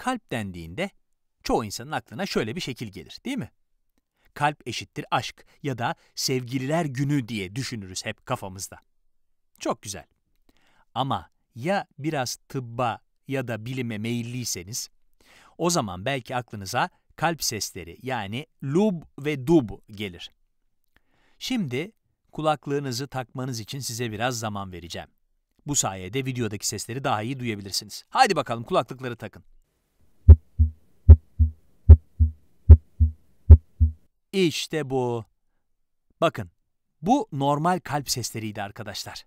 Kalp dendiğinde çoğu insanın aklına şöyle bir şekil gelir değil mi? Kalp eşittir aşk ya da sevgililer günü diye düşünürüz hep kafamızda. Çok güzel. Ama ya biraz tıbba ya da bilime meyilliyseniz o zaman belki aklınıza kalp sesleri yani lub ve dub gelir. Şimdi kulaklığınızı takmanız için size biraz zaman vereceğim. Bu sayede videodaki sesleri daha iyi duyabilirsiniz. Haydi bakalım kulaklıkları takın. İşte bu. Bakın bu normal kalp sesleriydi arkadaşlar.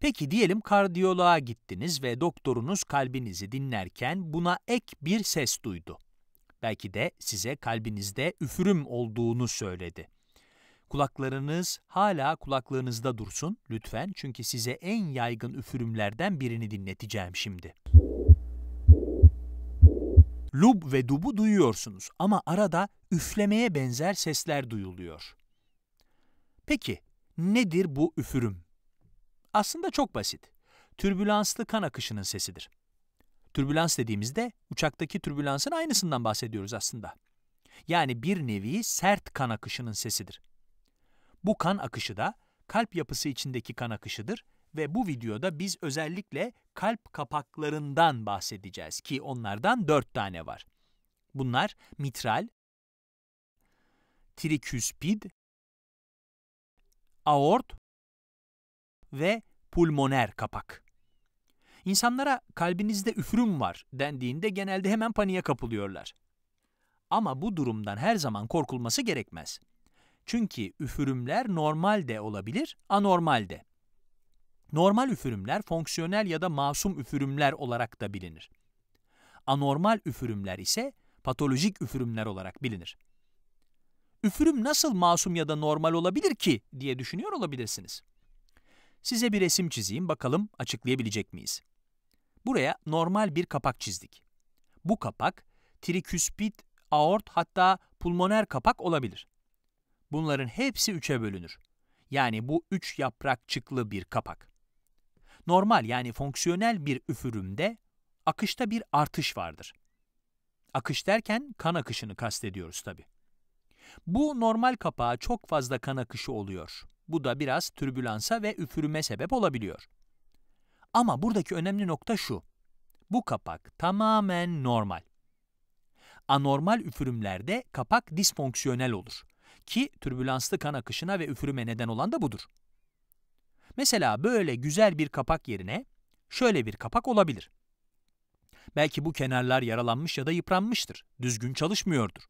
Peki diyelim kardiyoloğa gittiniz ve doktorunuz kalbinizi dinlerken buna ek bir ses duydu. Belki de size kalbinizde üfürüm olduğunu söyledi. Kulaklarınız hala kulaklarınızda dursun lütfen çünkü size en yaygın üfürümlerden birini dinleteceğim şimdi lub ve dubu duyuyorsunuz ama arada üflemeye benzer sesler duyuluyor. Peki nedir bu üfürüm? Aslında çok basit. Türbülanslı kan akışının sesidir. Türbülans dediğimizde uçaktaki türbülansın aynısından bahsediyoruz aslında. Yani bir nevi sert kan akışının sesidir. Bu kan akışı da kalp yapısı içindeki kan akışıdır ve bu videoda biz özellikle kalp kapaklarından bahsedeceğiz ki onlardan dört tane var. Bunlar mitral, triküspid, aort ve pulmoner kapak. İnsanlara kalbinizde üfürüm var dendiğinde genelde hemen paniğe kapılıyorlar. Ama bu durumdan her zaman korkulması gerekmez. Çünkü üfürümler normal de olabilir, anormal de. Normal üfürümler fonksiyonel ya da masum üfürümler olarak da bilinir. Anormal üfürümler ise patolojik üfürümler olarak bilinir. Üfürüm nasıl masum ya da normal olabilir ki diye düşünüyor olabilirsiniz. Size bir resim çizeyim bakalım açıklayabilecek miyiz? Buraya normal bir kapak çizdik. Bu kapak triküspid, aort hatta pulmoner kapak olabilir. Bunların hepsi üçe bölünür. Yani bu üç yaprakçıklı bir kapak. Normal yani fonksiyonel bir üfürümde akışta bir artış vardır. Akış derken kan akışını kastediyoruz tabi. Bu normal kapağa çok fazla kan akışı oluyor. Bu da biraz türbülansa ve üfürüme sebep olabiliyor. Ama buradaki önemli nokta şu. Bu kapak tamamen normal. Anormal üfürümlerde kapak disfonksiyonel olur. Ki türbülanslı kan akışına ve üfürüme neden olan da budur. Mesela böyle güzel bir kapak yerine şöyle bir kapak olabilir. Belki bu kenarlar yaralanmış ya da yıpranmıştır. Düzgün çalışmıyordur.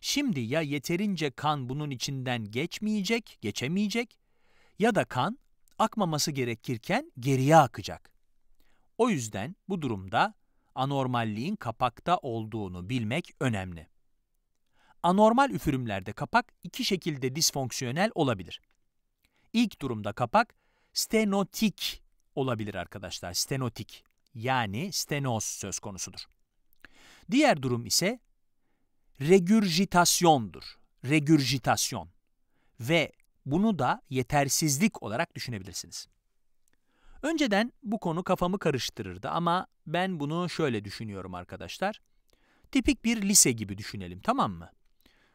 Şimdi ya yeterince kan bunun içinden geçmeyecek, geçemeyecek ya da kan akmaması gerekirken geriye akacak. O yüzden bu durumda anormalliğin kapakta olduğunu bilmek önemli. Anormal üfürümlerde kapak iki şekilde disfonksiyonel olabilir. İlk durumda kapak stenotik olabilir arkadaşlar. Stenotik yani stenoz söz konusudur. Diğer durum ise regürjitasyondur. Regürjitasyon ve bunu da yetersizlik olarak düşünebilirsiniz. Önceden bu konu kafamı karıştırırdı ama ben bunu şöyle düşünüyorum arkadaşlar. Tipik bir lise gibi düşünelim tamam mı?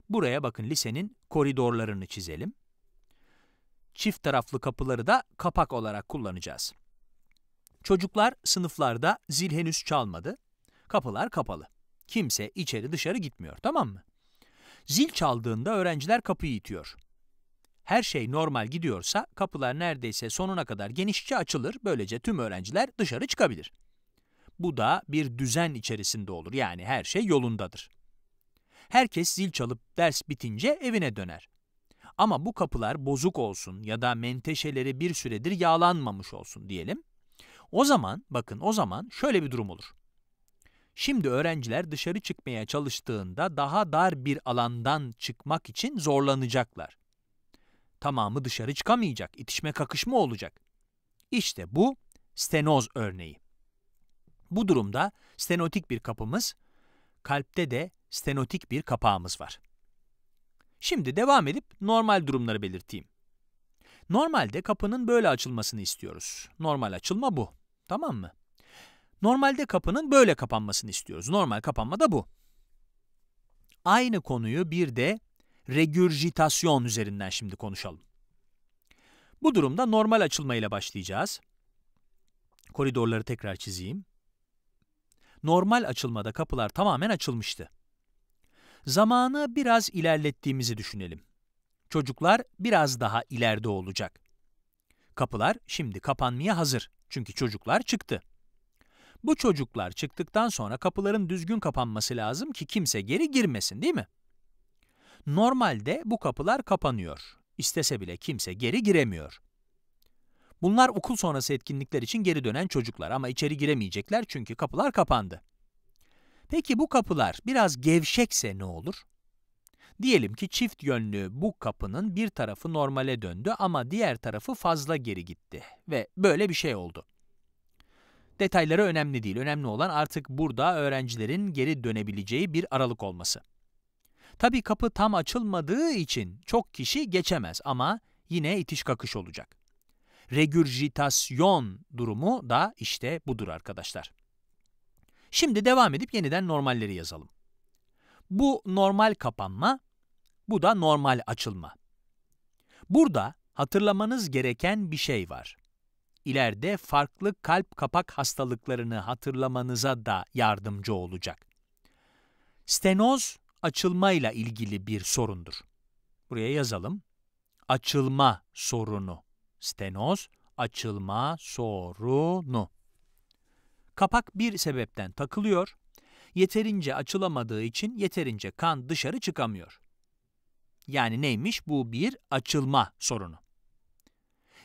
Buraya bakın lisenin koridorlarını çizelim. Çift taraflı kapıları da kapak olarak kullanacağız. Çocuklar sınıflarda zil henüz çalmadı. Kapılar kapalı. Kimse içeri dışarı gitmiyor, tamam mı? Zil çaldığında öğrenciler kapıyı itiyor. Her şey normal gidiyorsa kapılar neredeyse sonuna kadar genişçe açılır. Böylece tüm öğrenciler dışarı çıkabilir. Bu da bir düzen içerisinde olur. Yani her şey yolundadır. Herkes zil çalıp ders bitince evine döner. Ama bu kapılar bozuk olsun ya da menteşeleri bir süredir yağlanmamış olsun diyelim. O zaman bakın o zaman şöyle bir durum olur. Şimdi öğrenciler dışarı çıkmaya çalıştığında daha dar bir alandan çıkmak için zorlanacaklar. Tamamı dışarı çıkamayacak, itişme kakışma olacak. İşte bu stenoz örneği. Bu durumda stenotik bir kapımız, kalpte de stenotik bir kapağımız var. Şimdi devam edip normal durumları belirteyim. Normalde kapının böyle açılmasını istiyoruz. Normal açılma bu. Tamam mı? Normalde kapının böyle kapanmasını istiyoruz. Normal kapanma da bu. Aynı konuyu bir de regürjitasyon üzerinden şimdi konuşalım. Bu durumda normal açılma ile başlayacağız. Koridorları tekrar çizeyim. Normal açılmada kapılar tamamen açılmıştı. Zamanı biraz ilerlettiğimizi düşünelim. Çocuklar biraz daha ileride olacak. Kapılar şimdi kapanmaya hazır çünkü çocuklar çıktı. Bu çocuklar çıktıktan sonra kapıların düzgün kapanması lazım ki kimse geri girmesin değil mi? Normalde bu kapılar kapanıyor. İstese bile kimse geri giremiyor. Bunlar okul sonrası etkinlikler için geri dönen çocuklar ama içeri giremeyecekler çünkü kapılar kapandı. Peki bu kapılar biraz gevşekse ne olur? Diyelim ki çift yönlü bu kapının bir tarafı normale döndü ama diğer tarafı fazla geri gitti ve böyle bir şey oldu. Detayları önemli değil. Önemli olan artık burada öğrencilerin geri dönebileceği bir aralık olması. Tabii kapı tam açılmadığı için çok kişi geçemez ama yine itiş kakış olacak. Regürjitasyon durumu da işte budur arkadaşlar. Şimdi devam edip yeniden normalleri yazalım. Bu normal kapanma, bu da normal açılma. Burada hatırlamanız gereken bir şey var. İleride farklı kalp kapak hastalıklarını hatırlamanıza da yardımcı olacak. Stenoz açılmayla ilgili bir sorundur. Buraya yazalım. Açılma sorunu. Stenoz açılma sorunu. Kapak bir sebepten takılıyor, yeterince açılamadığı için yeterince kan dışarı çıkamıyor. Yani neymiş? Bu bir açılma sorunu.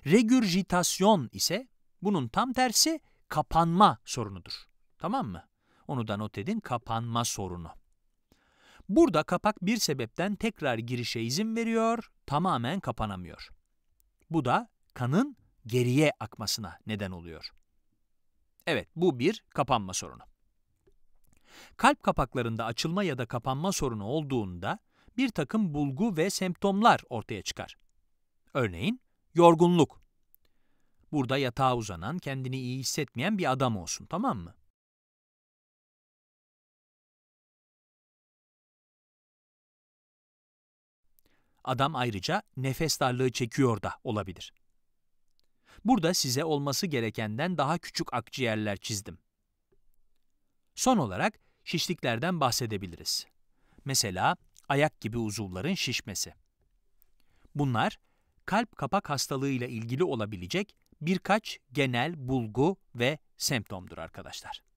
Regürjitasyon ise bunun tam tersi kapanma sorunudur. Tamam mı? Onu da not edin, kapanma sorunu. Burada kapak bir sebepten tekrar girişe izin veriyor, tamamen kapanamıyor. Bu da kanın geriye akmasına neden oluyor. Evet, bu bir kapanma sorunu. Kalp kapaklarında açılma ya da kapanma sorunu olduğunda bir takım bulgu ve semptomlar ortaya çıkar. Örneğin, yorgunluk. Burada yatağa uzanan, kendini iyi hissetmeyen bir adam olsun, tamam mı? Adam ayrıca nefes darlığı çekiyor da olabilir. Burada size olması gerekenden daha küçük akciğerler çizdim. Son olarak şişliklerden bahsedebiliriz. Mesela ayak gibi uzuvların şişmesi. Bunlar kalp kapak hastalığıyla ilgili olabilecek birkaç genel bulgu ve semptomdur arkadaşlar.